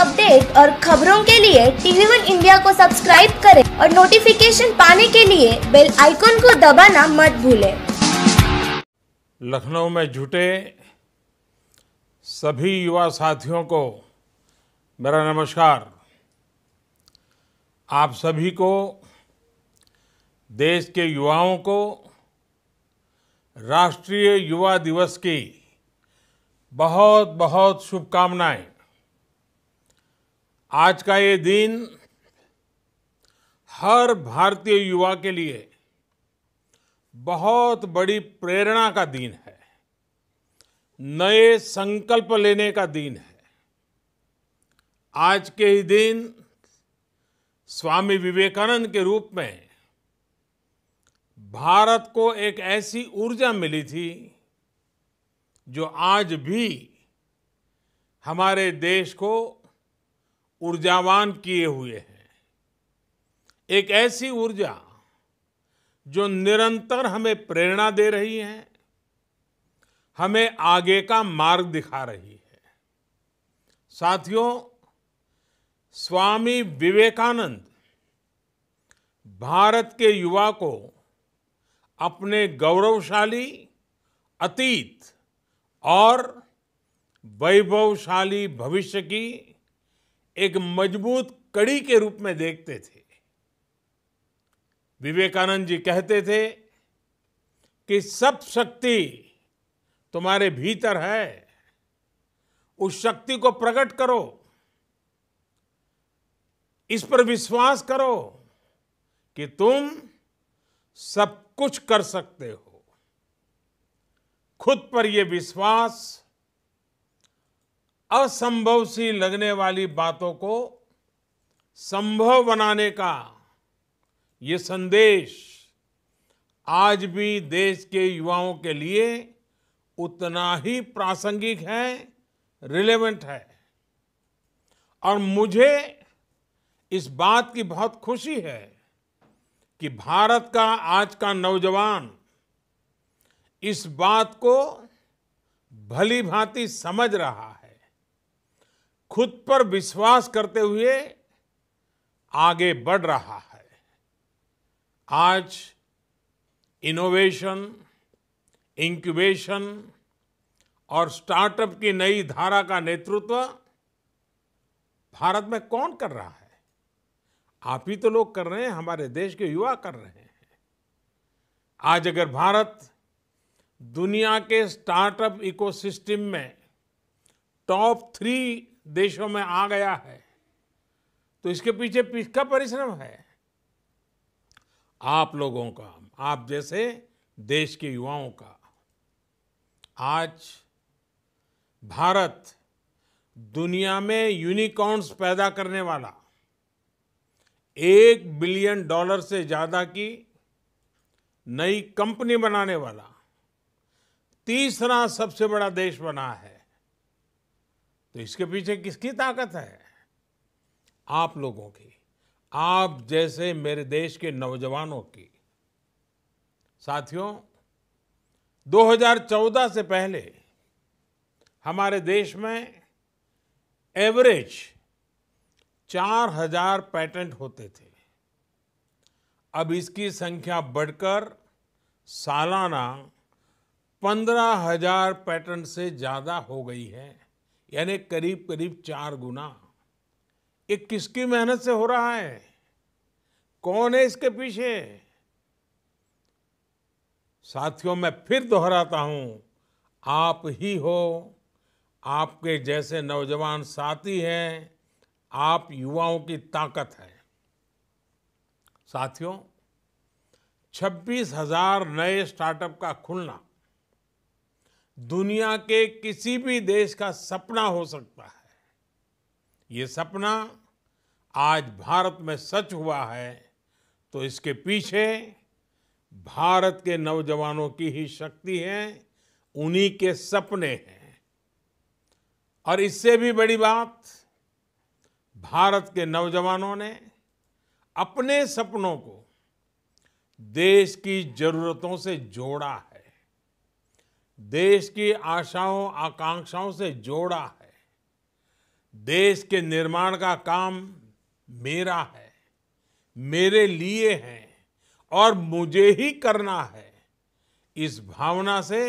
Update और खबरों के लिए टीवी वन इंडिया को सब्सक्राइब करें और नोटिफिकेशन पाने के लिए बेल आइकॉन को दबाना मत भूलें। लखनऊ में जुटे सभी युवा साथियों को मेरा नमस्कार आप सभी को देश के युवाओं को राष्ट्रीय युवा दिवस की बहुत बहुत शुभकामनाएं आज का ये दिन हर भारतीय युवा के लिए बहुत बड़ी प्रेरणा का दिन है नए संकल्प लेने का दिन है आज के ही दिन स्वामी विवेकानंद के रूप में भारत को एक ऐसी ऊर्जा मिली थी जो आज भी हमारे देश को ऊर्जावान किए हुए हैं एक ऐसी ऊर्जा जो निरंतर हमें प्रेरणा दे रही है हमें आगे का मार्ग दिखा रही है साथियों स्वामी विवेकानंद भारत के युवा को अपने गौरवशाली अतीत और वैभवशाली भविष्य की एक मजबूत कड़ी के रूप में देखते थे विवेकानंद जी कहते थे कि सब शक्ति तुम्हारे भीतर है उस शक्ति को प्रकट करो इस पर विश्वास करो कि तुम सब कुछ कर सकते हो खुद पर यह विश्वास असंभव सी लगने वाली बातों को संभव बनाने का ये संदेश आज भी देश के युवाओं के लिए उतना ही प्रासंगिक है रिलेवेंट है और मुझे इस बात की बहुत खुशी है कि भारत का आज का नौजवान इस बात को भली भांति समझ रहा है खुद पर विश्वास करते हुए आगे बढ़ रहा है आज इनोवेशन इंक्यूबेशन और स्टार्टअप की नई धारा का नेतृत्व भारत में कौन कर रहा है आप ही तो लोग कर रहे हैं हमारे देश के युवा कर रहे हैं आज अगर भारत दुनिया के स्टार्टअप इकोसिस्टम में टॉप थ्री देशों में आ गया है तो इसके पीछे किसका परिश्रम है आप लोगों का आप जैसे देश के युवाओं का आज भारत दुनिया में यूनिकॉर्न्स पैदा करने वाला एक बिलियन डॉलर से ज़्यादा की नई कंपनी बनाने वाला तीसरा सबसे बड़ा देश बना है तो इसके पीछे किसकी ताकत है आप लोगों की आप जैसे मेरे देश के नौजवानों की साथियों 2014 से पहले हमारे देश में एवरेज 4000 पेटेंट होते थे अब इसकी संख्या बढ़कर सालाना 15000 पेटेंट से ज़्यादा हो गई है यानी करीब करीब चार गुना ये किसकी मेहनत से हो रहा है कौन है इसके पीछे साथियों मैं फिर दोहराता हूं आप ही हो आपके जैसे नौजवान साथी हैं आप युवाओं की ताकत है साथियों छब्बीस हजार नए स्टार्टअप का खुलना दुनिया के किसी भी देश का सपना हो सकता है ये सपना आज भारत में सच हुआ है तो इसके पीछे भारत के नौजवानों की ही शक्ति है उन्हीं के सपने हैं और इससे भी बड़ी बात भारत के नौजवानों ने अपने सपनों को देश की जरूरतों से जोड़ा है देश की आशाओं आकांक्षाओं से जोड़ा है देश के निर्माण का काम मेरा है मेरे लिए है और मुझे ही करना है इस भावना से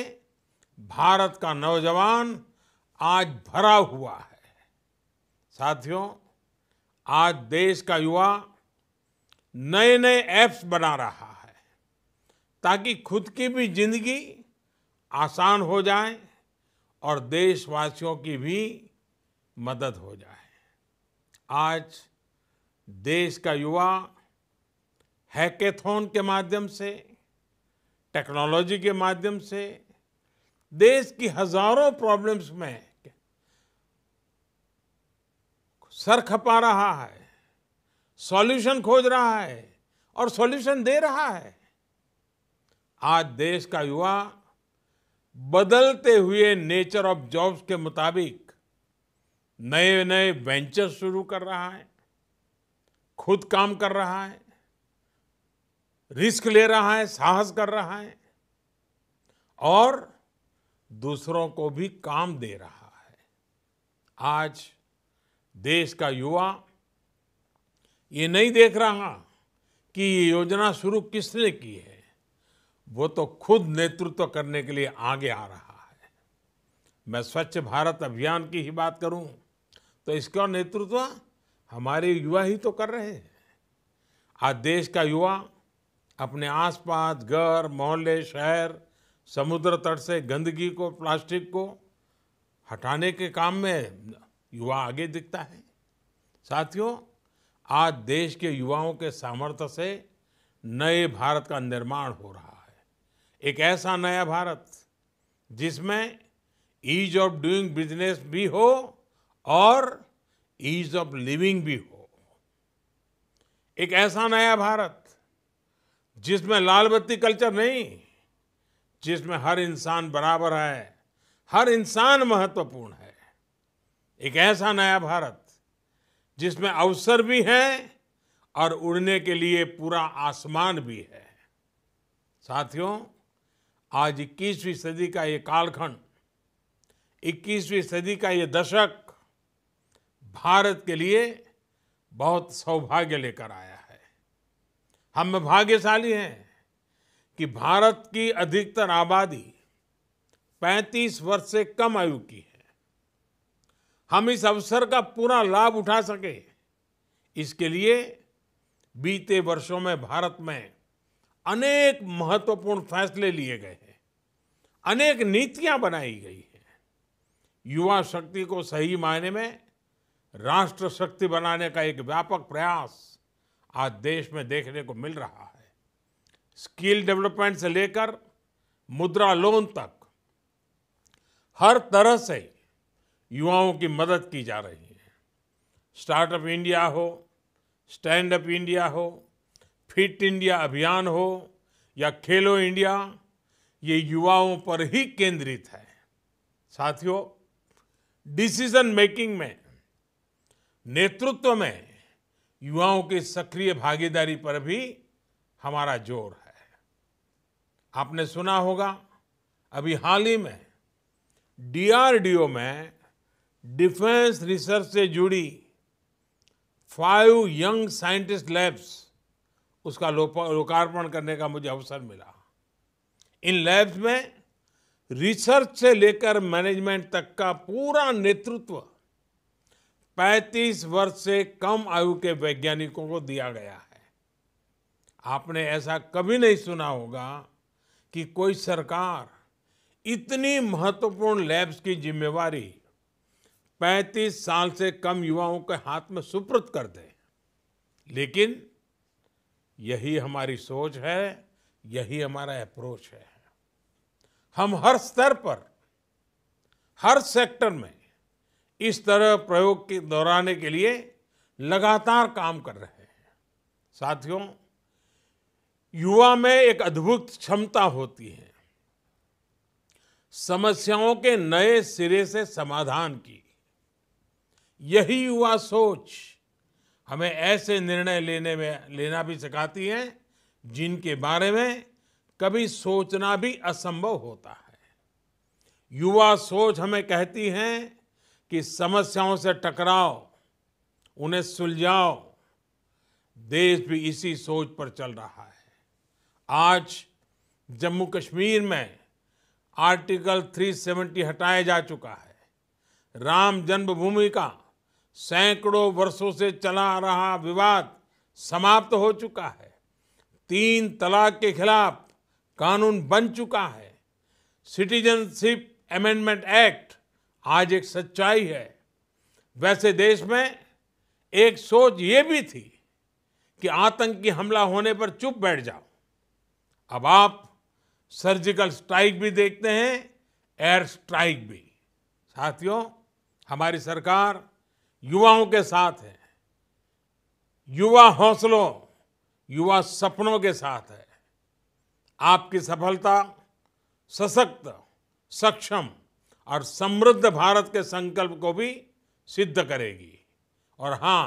भारत का नौजवान आज भरा हुआ है साथियों आज देश का युवा नए नए ऐप्स बना रहा है ताकि खुद की भी जिंदगी आसान हो जाए और देशवासियों की भी मदद हो जाए आज देश का युवा हैकेथॉन के माध्यम से टेक्नोलॉजी के माध्यम से देश की हजारों प्रॉब्लम्स में सर खपा रहा है सॉल्यूशन खोज रहा है और सॉल्यूशन दे रहा है आज देश का युवा बदलते हुए नेचर ऑफ जॉब्स के मुताबिक नए नए वेंचर शुरू कर रहा है खुद काम कर रहा है रिस्क ले रहा है साहस कर रहा है और दूसरों को भी काम दे रहा है आज देश का युवा ये नहीं देख रहा कि ये योजना शुरू किसने की है वो तो खुद नेतृत्व करने के लिए आगे आ रहा है मैं स्वच्छ भारत अभियान की ही बात करूं तो इसका नेतृत्व हमारे युवा ही तो कर रहे हैं आज देश का युवा अपने आसपास घर मोहल्ले शहर समुद्र तट से गंदगी को प्लास्टिक को हटाने के काम में युवा आगे दिखता है साथियों आज देश के युवाओं के सामर्थ्य से नए भारत का निर्माण हो रहा है एक ऐसा नया भारत जिसमें ईज ऑफ डूइंग बिजनेस भी हो और ईज ऑफ लिविंग भी हो एक ऐसा नया भारत जिसमें लाल बत्ती कल्चर नहीं जिसमें हर इंसान बराबर है हर इंसान महत्वपूर्ण है एक ऐसा नया भारत जिसमें अवसर भी हैं और उड़ने के लिए पूरा आसमान भी है साथियों आज 21वीं सदी का ये कालखंड 21वीं सदी का ये दशक भारत के लिए बहुत सौभाग्य लेकर आया है हम भाग्यशाली हैं कि भारत की अधिकतर आबादी 35 वर्ष से कम आयु की है हम इस अवसर का पूरा लाभ उठा सके इसके लिए बीते वर्षों में भारत में अनेक महत्वपूर्ण फैसले लिए गए हैं अनेक नीतियां बनाई गई हैं युवा शक्ति को सही मायने में राष्ट्र शक्ति बनाने का एक व्यापक प्रयास आज देश में देखने को मिल रहा है स्किल डेवलपमेंट से लेकर मुद्रा लोन तक हर तरह से युवाओं की मदद की जा रही है स्टार्टअप इंडिया हो स्टैंड अप इंडिया हो फिट इंडिया अभियान हो या खेलो इंडिया ये युवाओं पर ही केंद्रित है साथियों डिसीजन मेकिंग में नेतृत्व में युवाओं की सक्रिय भागीदारी पर भी हमारा जोर है आपने सुना होगा अभी हाल ही में डीआरडीओ में डिफेंस रिसर्च से जुड़ी फाइव यंग साइंटिस्ट लैब्स उसका लोकार्पण करने का मुझे अवसर मिला इन लैब्स में रिसर्च से लेकर मैनेजमेंट तक का पूरा नेतृत्व 35 वर्ष से कम आयु के वैज्ञानिकों को दिया गया है आपने ऐसा कभी नहीं सुना होगा कि कोई सरकार इतनी महत्वपूर्ण लैब्स की जिम्मेवारी 35 साल से कम युवाओं के हाथ में सुप्रत कर दे लेकिन यही हमारी सोच है यही हमारा अप्रोच है हम हर स्तर पर हर सेक्टर में इस तरह प्रयोग के दोहराने के लिए लगातार काम कर रहे हैं साथियों युवा में एक अद्भुत क्षमता होती है समस्याओं के नए सिरे से समाधान की यही युवा सोच हमें ऐसे निर्णय लेने में लेना भी सिखाती है जिनके बारे में कभी सोचना भी असंभव होता है युवा सोच हमें कहती है कि समस्याओं से टकराओ उन्हें सुलझाओ देश भी इसी सोच पर चल रहा है आज जम्मू कश्मीर में आर्टिकल 370 हटाया जा चुका है राम जन्मभूमि का सैकड़ों वर्षों से चला आ रहा विवाद समाप्त हो चुका है तीन तलाक के खिलाफ कानून बन चुका है सिटीजनशिप अमेंडमेंट एक्ट आज एक सच्चाई है वैसे देश में एक सोच ये भी थी कि आतंकी हमला होने पर चुप बैठ जाओ अब आप सर्जिकल स्ट्राइक भी देखते हैं एयर स्ट्राइक भी साथियों हमारी सरकार युवाओं के साथ है युवा हौसलों युवा सपनों के साथ है आपकी सफलता सशक्त सक्षम और समृद्ध भारत के संकल्प को भी सिद्ध करेगी और हाँ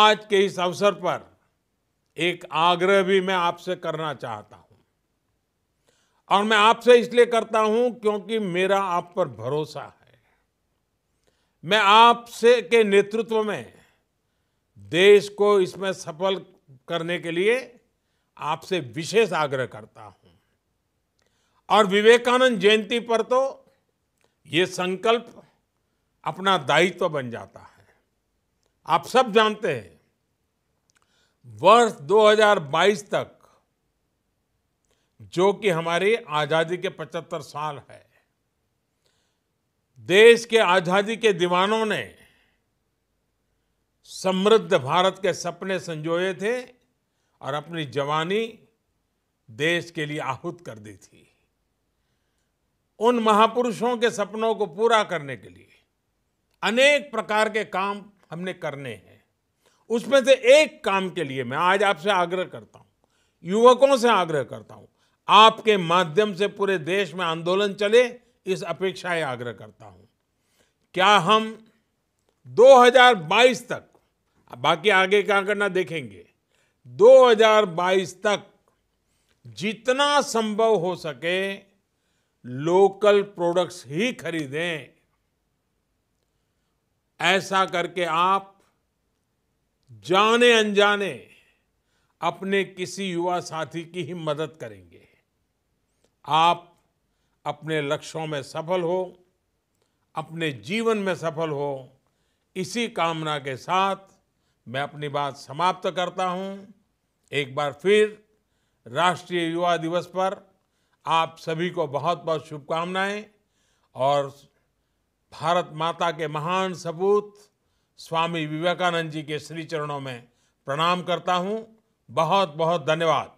आज के इस अवसर पर एक आग्रह भी मैं आपसे करना चाहता हूं और मैं आपसे इसलिए करता हूं क्योंकि मेरा आप पर भरोसा है मैं आपसे के नेतृत्व में देश को इसमें सफल करने के लिए आपसे विशेष आग्रह करता हूं और विवेकानंद जयंती पर तो ये संकल्प अपना दायित्व तो बन जाता है आप सब जानते हैं वर्ष 2022 तक जो कि हमारी आज़ादी के 75 साल है देश के आजादी के दीवानों ने समृद्ध भारत के सपने संजोए थे और अपनी जवानी देश के लिए आहुत कर दी थी उन महापुरुषों के सपनों को पूरा करने के लिए अनेक प्रकार के काम हमने करने हैं उसमें से एक काम के लिए मैं आज आपसे आग्रह करता हूँ युवकों से आग्रह करता हूं आपके माध्यम से पूरे देश में आंदोलन चले इस अपेक्षाएं आग्रह करता हूं क्या हम 2022 तक बाकी आगे क्या करना देखेंगे 2022 तक जितना संभव हो सके लोकल प्रोडक्ट्स ही खरीदें ऐसा करके आप जाने अनजाने अपने किसी युवा साथी की ही मदद करेंगे आप अपने लक्ष्यों में सफल हो अपने जीवन में सफल हो इसी कामना के साथ मैं अपनी बात समाप्त करता हूं एक बार फिर राष्ट्रीय युवा दिवस पर आप सभी को बहुत बहुत शुभकामनाएं और भारत माता के महान सपूत स्वामी विवेकानंद जी के श्री चरणों में प्रणाम करता हूं बहुत बहुत धन्यवाद